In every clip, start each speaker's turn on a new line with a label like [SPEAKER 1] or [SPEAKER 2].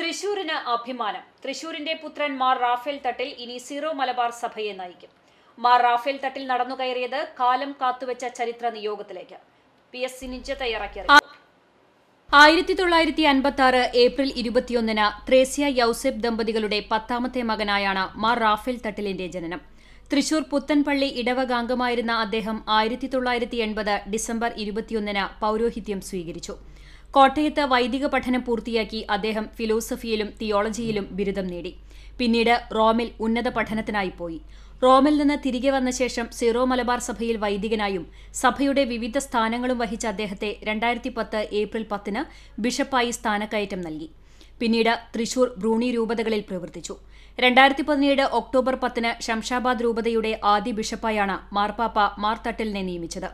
[SPEAKER 1] തൃശൂരിന് അഭിമാനം തൃശൂരിന്റെ പുത്രൻ മാർ റാഫേൽ തട്ടിൽ ഇനി സീറോ മലബാർ സഭയെ നയിക്കും മാർ റാഫേൽ തട്ടിൽ നടന്നു കയറിയത് കാലം കാത്തുവെച്ച ചരിത്ര നിയോഗത്തിലേക്ക് പി എസ് സിനിജ തയ്യാറാക്കിയ ആയിരത്തി തൊള്ളായിരത്തി അൻപത്തി ആറ് ഏപ്രിൽ ഇരുപത്തിയൊന്നിന് ത്രേസ്യ യൌസെബ് ദമ്പതികളുടെ പത്താമത്തെ മകനായാണ് മാർ റാഫേൽ തട്ടിലിന്റെ ജനനം തൃശൂർ പുത്തൻപള്ളി ഇടവകാംഗമായിരുന്ന അദ്ദേഹം ആയിരത്തി തൊള്ളായിരത്തി എൺപത് ഡിസംബർ ഇരുപത്തിയൊന്നിന് പൌരോഹിത്യം സ്വീകരിച്ചു കോട്ടയത്ത് വൈദിക പഠനം പൂർത്തിയാക്കി അദ്ദേഹം ഫിലോസഫിയിലും തിയോളജിയിലും ബിരുദം നേടി പിന്നീട് റോമിൽ ഉന്നത പഠനത്തിനായി പോയി റോമിൽ നിന്ന് തിരികെ വന്ന ശേഷം സിറോ മലബാർ സഭയിൽ വൈദികനായും സഭയുടെ വിവിധ സ്ഥാനങ്ങളും വഹിച്ച അദ്ദേഹത്തെ രണ്ടായിരത്തി പത്ത് ഏപ്രിൽ പത്തിന് ബിഷപ്പായി സ്ഥാനക്കയറ്റം നൽകി പിന്നീട് തൃശൂർ ബ്രൂണി രൂപതകളിൽ പ്രവർത്തിച്ചു രണ്ടായിരത്തി പതിനേഴ് ഒക്ടോബർ പത്തിന് ശംഷാബാദ് രൂപതയുടെ ആദ്യ ബിഷപ്പായാണ് മാർപ്പാപ്പ മാർ നിയമിച്ചത്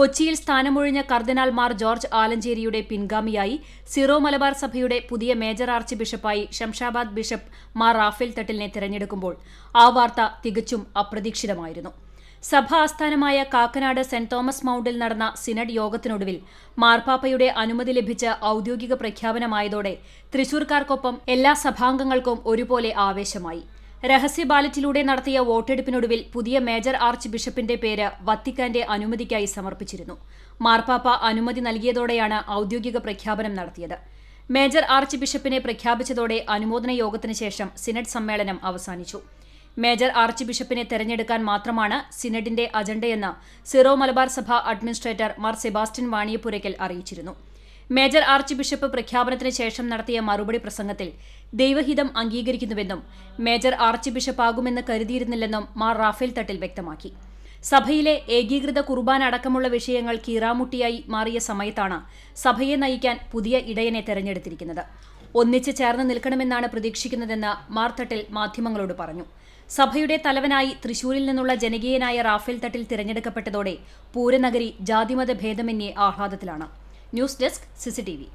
[SPEAKER 1] കൊച്ചിയിൽ സ്ഥാനമൊഴിഞ്ഞ കർദിനാൾ മാർ ജോർജ് ആലഞ്ചേരിയുടെ പിൻഗാമിയായി സിറോ മലബാർ സഭയുടെ പുതിയ മേജർ ആർച്ച് ബിഷപ്പായി ശംഷാബാദ് ബിഷപ്പ് മാർ റാഫേൽ തട്ടിലിനെ തിരഞ്ഞെടുക്കുമ്പോൾ ആ വാർത്ത തികച്ചും അപ്രതീക്ഷിതമായിരുന്നു സഭ ആസ്ഥാനമായ കാക്കനാട് സെന്റ് തോമസ് മൌണ്ടിൽ നടന്ന സിനഡ് യോഗത്തിനൊടുവിൽ മാർപ്പാപ്പയുടെ അനുമതി ലഭിച്ച ഔദ്യോഗിക പ്രഖ്യാപനമായതോടെ തൃശൂർക്കാർക്കൊപ്പം എല്ലാ സഭാംഗങ്ങൾക്കും ഒരുപോലെ ആവേശമായി രഹസ്യ ബാലറ്റിലൂടെ നടത്തിയ വോട്ടെടുപ്പിനൊടുവിൽ പുതിയ മേജർ ആർച്ച് ബിഷപ്പിന്റെ പേര് വത്തിക്കാന്റെ അനുമതിക്കായി സമർപ്പിച്ചിരുന്നു മാർപ്പാപ്പ അനുമതി നൽകിയതോടെയാണ് ഔദ്യോഗിക പ്രഖ്യാപനം നടത്തിയത് മേജർ ആർച്ച് ബിഷപ്പിനെ പ്രഖ്യാപിച്ചതോടെ അനുമോദന യോഗത്തിന് ശേഷം സിനഡ് സമ്മേളനം അവസാനിച്ചു മേജർ ആർച്ച് ബിഷപ്പിനെ തെരഞ്ഞെടുക്കാൻ മാത്രമാണ് സിനഡിന്റെ അജണ്ടയെന്ന് സിറോ മലബാർ സഭ അഡ്മിനിസ്ട്രേറ്റർ മാർ സെബാസ്റ്റ്യൻ വാണിയപ്പുരയ്ക്കൽ അറിയിച്ചിരുന്നു മേജർ ആർച്ച് ബിഷപ്പ് പ്രഖ്യാപനത്തിന് ശേഷം നടത്തിയ മറുപടി പ്രസംഗത്തിൽ ദൈവഹിതം അംഗീകരിക്കുന്നുവെന്നും മേജർ ആർച്ച് ബിഷപ്പാകുമെന്ന് കരുതിയിരുന്നില്ലെന്നും മാർ റാഫേൽ തട്ടിൽ വ്യക്തമാക്കി സഭയിലെ ഏകീകൃത കുർബാന അടക്കമുള്ള വിഷയങ്ങൾ കീറാമുട്ടിയായി മാറിയ സമയത്താണ് സഭയെ നയിക്കാൻ പുതിയ ഇടയനെ തെരഞ്ഞെടുത്തിരിക്കുന്നത് ഒന്നിച്ചു ചേർന്ന് നിൽക്കണമെന്നാണ് പ്രതീക്ഷിക്കുന്നതെന്ന് മാർ തട്ടിൽ മാധ്യമങ്ങളോട് പറഞ്ഞു സഭയുടെ തലവനായി തൃശൂരിൽ നിന്നുള്ള ജനകീയനായ റാഫേൽ തട്ടിൽ തിരഞ്ഞെടുക്കപ്പെട്ടതോടെ പൂരനഗരി ജാതിമത ഭേദമന്യേ ആഹ്ലാദത്തിലാണ് ന്യൂസ് ഡെസ്ക് സിസിടിവി